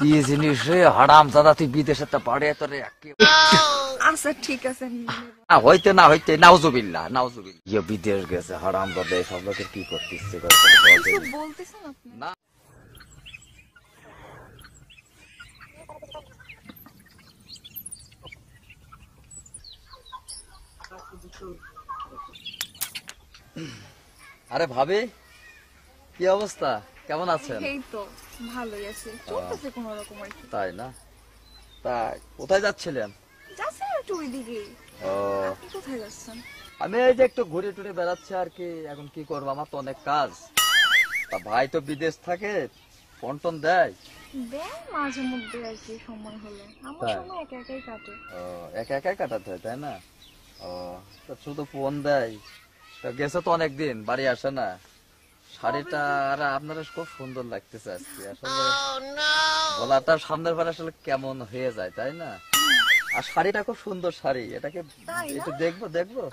কি জিনিস রে হারাম দাদা তুই বিদেশে আচ্ছা ঠিক আছে না হইতে না হইতে ইয়ে বিদেশ গেছে হারাম দাদা এই সব লোকের কি বলতেছেন আপনি না আরে ভাবি কি অবস্থা কেমন আছেন এই তো ভালোই আছি চলতেছে কোন রকম আর কি তাই না তা কোথায় যাচ্ছিলেন যাচ্ছি একটু ওইদিকে ও আপনি কোথায় যাচ্ছেন আমি এই যে একটু ঘুরে টুরে বেড়াচ্ছি আর কি এখন কি করব আমার তো অনেক কাজ তা ভাই তো বিদেশ থাকে পন্টন দেয় দেয় মাঝে মধ্যে আর কি সময় হলে আমার সময় একা একাই কাটে ও একা একাই কাটাতে হয় তাই না ও তা শুধু ফোন দেয় তা গেছে তো অনেকদিন বাড়ি আসে না শাড়িটা আপনারা খুব সুন্দর লাগতেছে আজকে আসলে oh, সামনের আসলে কেমন হয়ে যায় তাই না আর শাড়িটা খুব সুন্দর শাড়ি এটাকে একটু দেখবো দেখবো oh,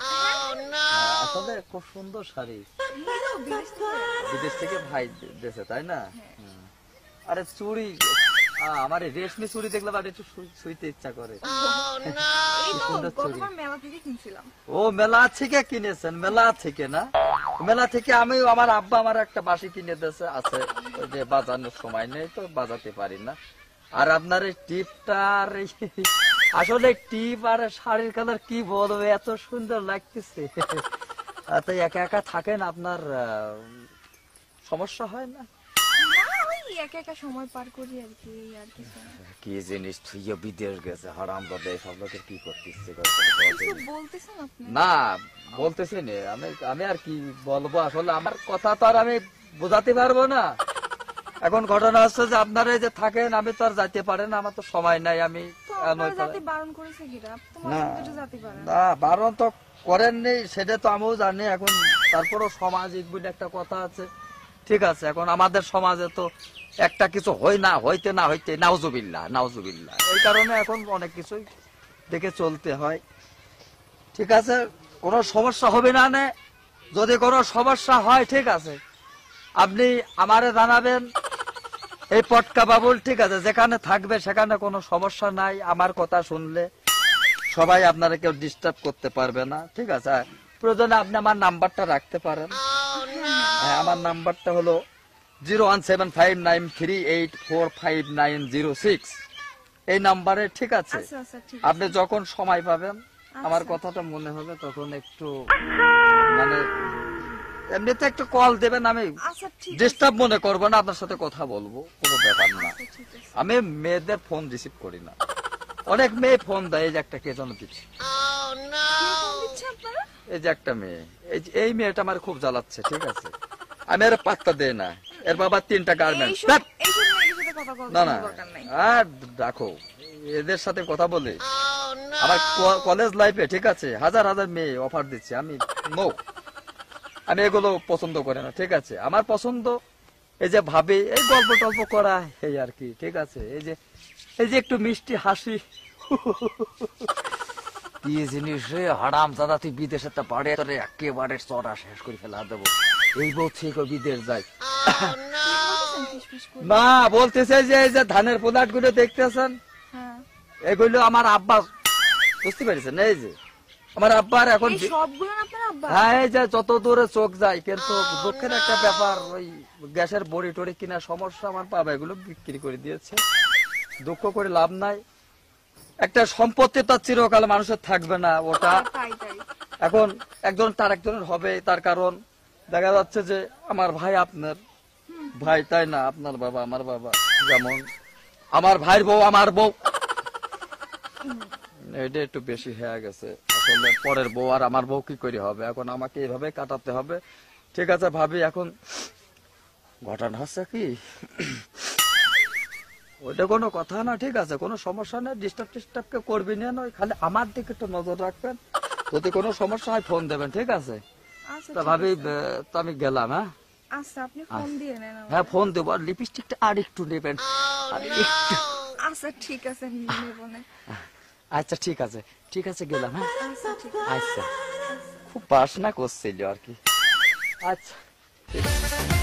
হ্যাঁ, আসলে খুব সুন্দর শাড়ি বিদেশ থেকে ভাই দেশে তাই না আরে চুড়ি আমার রেশমি চুড়ি দেখলে একটু শুইতে ইচ্ছা করে oh, ও মেলা থেকে কিনেছেন মেলা থেকে না মেলা থেকে আমি আমার আব্বা আমার একটা বাসি কিনে দিয়েছে আছে ওই যে বাজানোর সময় নেই তো বাজাতে পারি না আর আপনার এই টিপটার আসলে টিপ আর শাড়ির কালার কি বলবে এত সুন্দর লাগতেছে তাই একা একা থাকেন আপনার সমস্যা হয় না একা একা সময় পার করি আর কি আর কি কি জিনিস বিদেশ গেছে হারাম সব লোকের কি বলতেছেন আপনি না আমি আমি আর কি বলবো আসলে আমার কথা তো আর আমি বোঝাতে পারবো না এখন ঘটনা হচ্ছে যে আপনারা যে থাকেন আমি তো আর যাইতে পারেন আমার তো সময় নাই আমি না বারণ তো করেননি সেটা তো আমিও জানি এখন তারপরও সমাজ একটা কথা আছে ঠিক আছে এখন আমাদের সমাজে তো একটা কিছু হয় না হইতে না হইতে নাওজুবিল্লা নাওজুবিল্লা এই কারণে এখন অনেক কিছুই দেখে চলতে হয় ঠিক আছে কোনো সমস্যা হবে না নে যদি কোনো সমস্যা হয় ঠিক আছে আপনি আমারে জানাবেন এই পটকা বাবুল ঠিক আছে যেখানে থাকবে সেখানে কোনো সমস্যা নাই আমার কথা শুনলে সবাই আপনারা কেউ ডিস্টার্ব করতে পারবে না ঠিক আছে প্রয়োজনে আপনি আমার নাম্বারটা রাখতে পারেন oh, হ্যাঁ আমার নাম্বারটা হলো zero one seven five nine three eight four five nine zero six এই নাম্বারে ঠিক আছে আচ্ছা, আচ্ছা, আপনি যখন সময় পাবেন আচ্ছা। আমার কথাটা মনে হবে তখন একটু মানে এমনিতে একটু কল দেবেন আমি ডিস্টার্ব মনে করবো না আপনার সাথে কথা বলবো কোনো ব্যাপার না আমি মেয়েদের ফোন রিসিভ করি না অনেক মেয়ে ফোন দেয় এই যে একটা কে যেন দিচ্ছে এই যে একটা মেয়ে এই মেয়েটা আমার খুব জ্বালাচ্ছে ঠিক আছে আমি আর পাত্তা দেয় না এর বাবা তিনটা গার্মেন্ট না না আর দেখো এদের সাথে কথা বলে আমার কলেজ লাইফে ঠিক আছে হাজার হাজার মেয়ে অফার দিচ্ছে আমি নো আমি এগুলো পছন্দ করি না ঠিক আছে আমার পছন্দ এই যে ভাবে এই গল্প টল্প করা এই আর কি ঠিক আছে এই যে এই যে একটু মিষ্টি হাসি কি জিনিস হারাম দাদা তুই বিদেশে তো পাড়ে তোর একেবারে চড়া শেষ করে ফেলা দেবো এই বলছে ঠিক বিদেশ যায় মা বলতেছে যে এই যে ধানের পোলাট গুলো দেখতেছেন হ্যাঁ। এগুলো আমার আব্বা বুঝতে পেরেছেন এই যে আমার আব্বার এখন হ্যাঁ এই যে যত দূরে চোখ যায় কিন্তু দুঃখের একটা ব্যাপার ওই গ্যাসের বড়ি টড়ি কিনা সমস্যা আমার বাবা এগুলো বিক্রি করে দিয়েছে দুঃখ করে লাভ নাই একটা সম্পত্তি তার চিরকাল মানুষের থাকবে না ওটা এখন একজন তার একজনের হবে তার কারণ দেখা যাচ্ছে যে আমার ভাই আপনার ভাই তাই না আপনার বাবা আমার বাবা যেমন আমার ভাইয়ের বউ আমার বউ এটা একটু বেশি হয়ে গেছে আসলে পরের বউ আর আমার বউ কি করে হবে এখন আমাকে এভাবে কাটাতে হবে ঠিক আছে ভাবি এখন ঘটনা হচ্ছে কি ওইটা কোনো কথা না ঠিক আছে কোনো সমস্যা নেই ডিস্টার্ব টিস্টার্বকে করবি না নয় খালি আমার দিকে একটু নজর রাখবেন যদি কোনো সমস্যা হয় ফোন দেবেন ঠিক আছে আচ্ছা, তা ভাবি তো আমি গেলাম হ্যাঁ আচ্ছা আপনি আচ্ছা। হ্যাঁ ফোন দেবো আর লিপস্টিকটা আর একটু নেবেন oh, আচ্ছা ঠিক আছে আচ্ছা ঠিক আছে ঠিক আছে গেলাম হ্যাঁ আচ্ছা, আচ্ছা। খুব বাসনা করছিল আর কি আচ্ছা